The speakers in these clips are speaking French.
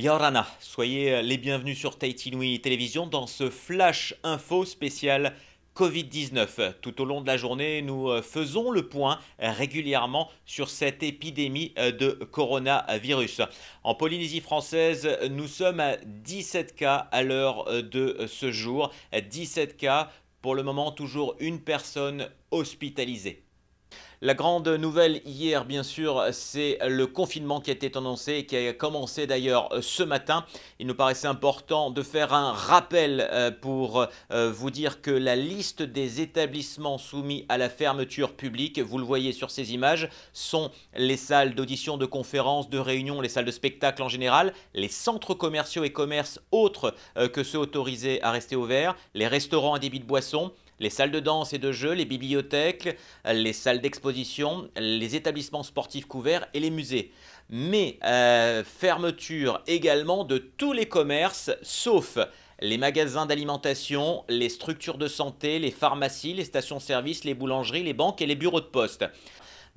Yorana. Soyez euh, les bienvenus sur Nui Télévision dans ce flash info spécial Covid-19. Tout au long de la journée, nous euh, faisons le point régulièrement sur cette épidémie euh, de coronavirus. En Polynésie française, nous sommes à 17 cas à l'heure de ce jour. 17 cas, pour le moment toujours une personne hospitalisée. La grande nouvelle hier, bien sûr, c'est le confinement qui a été annoncé et qui a commencé d'ailleurs euh, ce matin. Il nous paraissait important de faire un rappel euh, pour euh, vous dire que la liste des établissements soumis à la fermeture publique, vous le voyez sur ces images, sont les salles d'audition, de conférences, de réunions, les salles de spectacle en général, les centres commerciaux et commerces autres que ceux autorisés à rester ouverts, les restaurants à débit de boissons, les salles de danse et de jeux, les bibliothèques, les salles d'exposition, les établissements sportifs couverts et les musées. Mais euh, fermeture également de tous les commerces sauf les magasins d'alimentation, les structures de santé, les pharmacies, les stations-service, les boulangeries, les banques et les bureaux de poste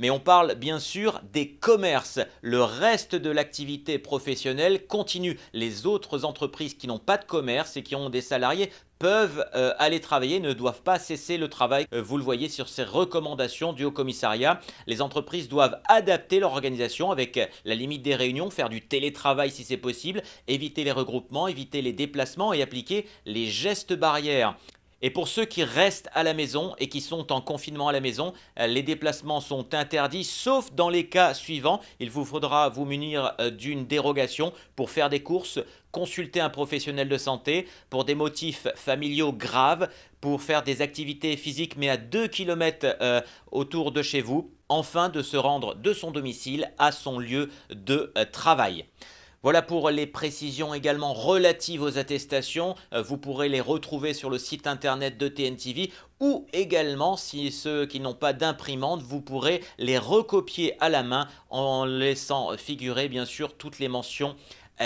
mais on parle bien sûr des commerces. Le reste de l'activité professionnelle continue. Les autres entreprises qui n'ont pas de commerce et qui ont des salariés peuvent euh, aller travailler, ne doivent pas cesser le travail. Euh, vous le voyez sur ces recommandations du Haut Commissariat. Les entreprises doivent adapter leur organisation avec euh, la limite des réunions, faire du télétravail si c'est possible, éviter les regroupements, éviter les déplacements et appliquer les gestes barrières. Et pour ceux qui restent à la maison et qui sont en confinement à la maison, euh, les déplacements sont interdits, sauf dans les cas suivants. Il vous faudra vous munir euh, d'une dérogation pour faire des courses, consulter un professionnel de santé pour des motifs familiaux graves, pour faire des activités physiques mais à 2 km euh, autour de chez vous, enfin de se rendre de son domicile à son lieu de travail. Voilà pour les précisions également relatives aux attestations. Euh, vous pourrez les retrouver sur le site internet de TNTV ou également, si ceux qui n'ont pas d'imprimante, vous pourrez les recopier à la main en laissant figurer bien sûr toutes les mentions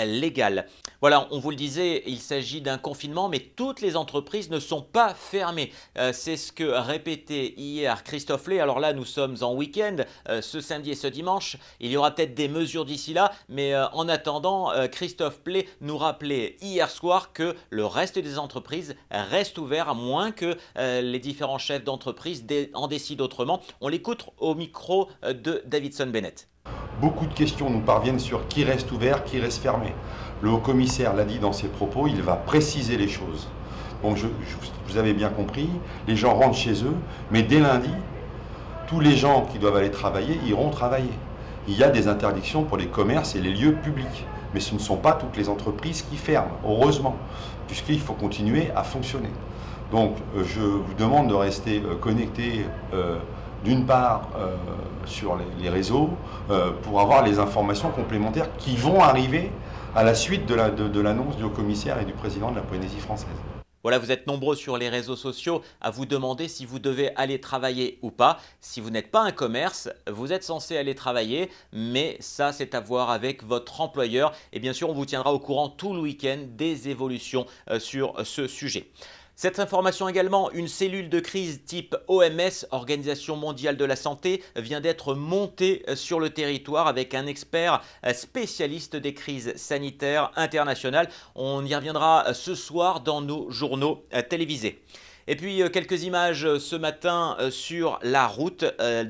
Légal. Voilà, on vous le disait, il s'agit d'un confinement, mais toutes les entreprises ne sont pas fermées. Euh, c'est ce que répétait hier Christophe Lé. Alors là, nous sommes en week-end, euh, ce samedi et ce dimanche. Il y aura peut-être des mesures d'ici là, mais euh, en attendant, Christophe Lay nous rappelait hier soir que le reste des entreprises reste ouvert, à moins que les différents chefs d'entreprise en décident autrement. On l'écoute au micro de Davidson Bennett. Beaucoup de questions nous parviennent sur qui reste ouvert, qui reste fermé. Le haut commissaire l'a dit dans ses propos, il va préciser les choses. Donc je, vous avez bien compris, les gens rentrent chez eux, mais dès lundi, tous les gens qui doivent aller travailler iront travailler. Il y a des interdictions pour les commerces et les lieux publics, mais ce ne sont pas toutes les entreprises qui ferment, heureusement, puisqu'il faut continuer à fonctionner. Donc euh, je vous demande de rester euh, connecté euh, d'une part euh, sur les, réseaux, euh, pour avoir les informations complémentaires qui vont arriver à la suite de l'annonce la, de, du commissaire et du président de la Polynésie française. Voilà, vous êtes nombreux sur les réseaux sociaux à vous demander si vous devez aller travailler ou pas. Si vous n'êtes pas un commerce, vous êtes censé aller travailler, mais ça, c'est à voir avec votre employeur. Et bien sûr, on vous tiendra au courant tout le week-end des évolutions euh, sur ce sujet. Cette information également, une cellule de crise type OMS, Organisation mondiale de la santé, vient d'être montée euh, sur le territoire avec un expert euh, spécialiste des crises sanitaires internationales. On y reviendra euh, ce soir dans nos journaux télévisés. Et puis euh, quelques images euh, ce matin euh, sur la route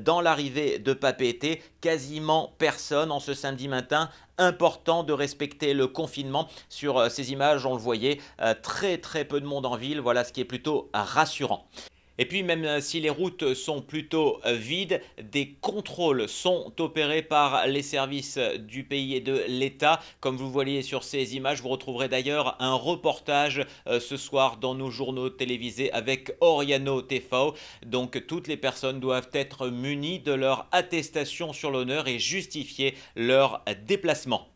dans l'arrivée de Papeete, Quasiment personne en ce samedi matin important de respecter le confinement. Sur ces images, on le voyait, très très peu de monde en ville, voilà ce qui est plutôt rassurant. Et puis même euh, si les routes sont plutôt euh, vides, des contrôles sont opérés par les services du pays et de l'État. Comme vous voyez sur ces images, vous retrouverez d'ailleurs un reportage euh, ce soir dans nos journaux télévisés avec Oriano TV. Donc toutes les personnes doivent être munies de leur attestation sur l'honneur et justifier leur déplacement.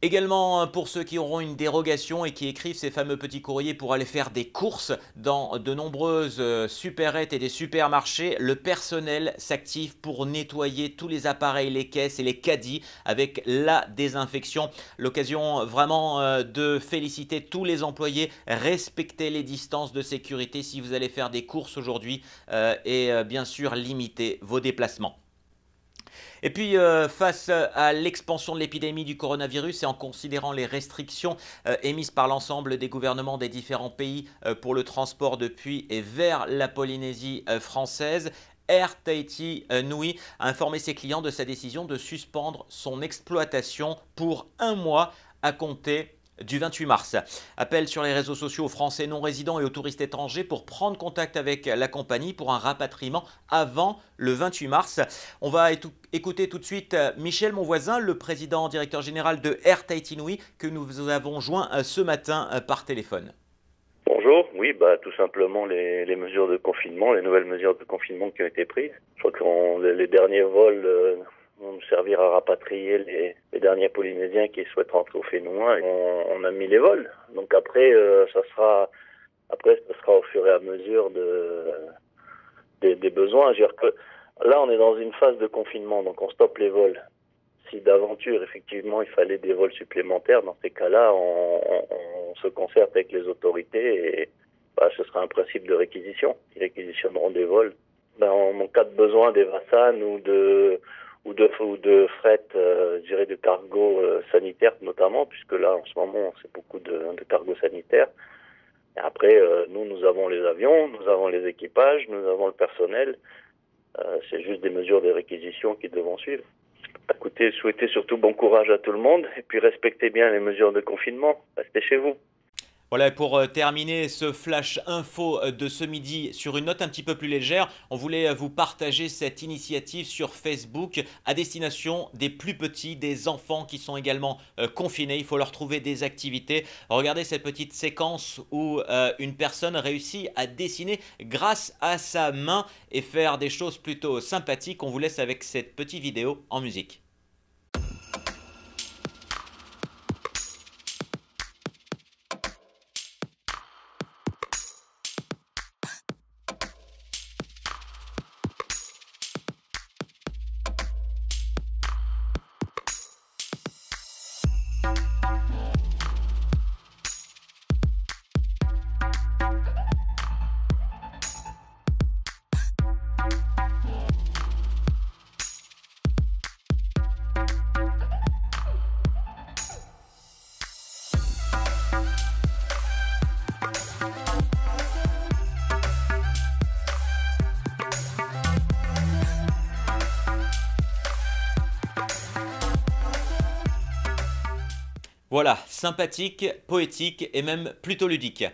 Également euh, pour ceux qui auront une dérogation et qui écrivent ces fameux petits courriers pour aller faire des courses dans de nombreuses euh, supérettes et des supermarchés, le personnel s'active pour nettoyer tous les appareils, les caisses et les caddies avec la désinfection. L'occasion vraiment euh, de féliciter tous les employés. Respectez les distances de sécurité si vous allez faire des courses aujourd'hui et bien sûr limitez vos déplacements. Et puis, euh, face euh, à l'expansion de l'épidémie du coronavirus et en considérant les restrictions euh, émises par l'ensemble des gouvernements des différents pays pour le transport depuis et vers la Polynésie française, Air Tahiti Nui a informé ses clients de sa décision de suspendre son exploitation pour un mois à compter du 28 mars. Appel sur les réseaux sociaux aux Français non résidents et aux touristes étrangers pour prendre contact avec la compagnie pour un rapatriement avant le 28 mars. On va écouter tout de suite euh, Michel voisin, le président directeur général de Air Tahiti-Nui, que nous avons joint euh, ce matin euh, par téléphone. Bonjour, oui, bah, tout simplement les, mesures de confinement, les nouvelles mesures de confinement qui ont été prises. Je crois que les derniers vols vont nous servir à rapatrier les, derniers Polynésiens qui souhaitent rentrer au Fénouin. Hein, on, on, a mis les vols. Donc après, euh, ça sera après ça sera au fur et à mesure de, des, besoins. dire que là, on est dans une phase de confinement, donc on stoppe les vols. Si d'aventure, effectivement, il fallait des vols supplémentaires, dans ces cas-là, on, se concerte avec les autorités et bah, ce sera un principe de réquisition. Ils réquisitionneront des vols. en, en cas de besoin des Vassan ou de ou de, fret, euh, je dirais de cargo euh, sanitaire notamment, puisque là en ce moment c'est beaucoup de, cargo sanitaire. après, euh, nous, nous avons les avions, nous avons les équipages, nous avons le personnel. c'est juste des mesures de réquisition qui devront suivre. Écoutez, souhaitez surtout bon courage à tout le monde et puis respectez bien les mesures de confinement. Restez chez vous. Voilà, pour euh, terminer ce flash info euh, de ce midi sur une note un petit peu plus légère, on voulait euh, vous partager cette initiative sur Facebook à destination des plus petits, des enfants qui sont également confinés. Il faut leur trouver des activités. Regardez cette petite séquence où une personne réussit à dessiner grâce à sa main et faire des choses plutôt sympathiques. On vous laisse avec cette petite vidéo en musique. Voilà, sympathique, poétique et même plutôt ludique.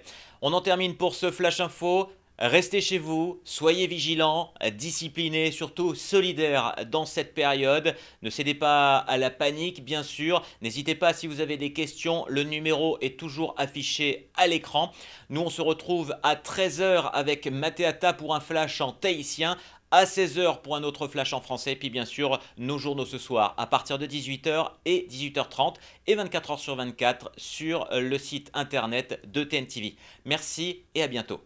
On en termine pour ce Flash Info. Restez chez vous, soyez vigilants, disciplinés, surtout solidaires dans cette période. Ne cédez pas à la panique, bien sûr. N'hésitez pas si vous avez des questions, le numéro est toujours affiché à l'écran. Nous, on se retrouve à 13h avec Mateata pour un flash en tahitien à 16h pour un autre flash en français, puis bien sûr nos journaux ce soir à partir de 18h et 18h30 et 24h sur 24 sur le site internet de TNTV. Merci et à bientôt.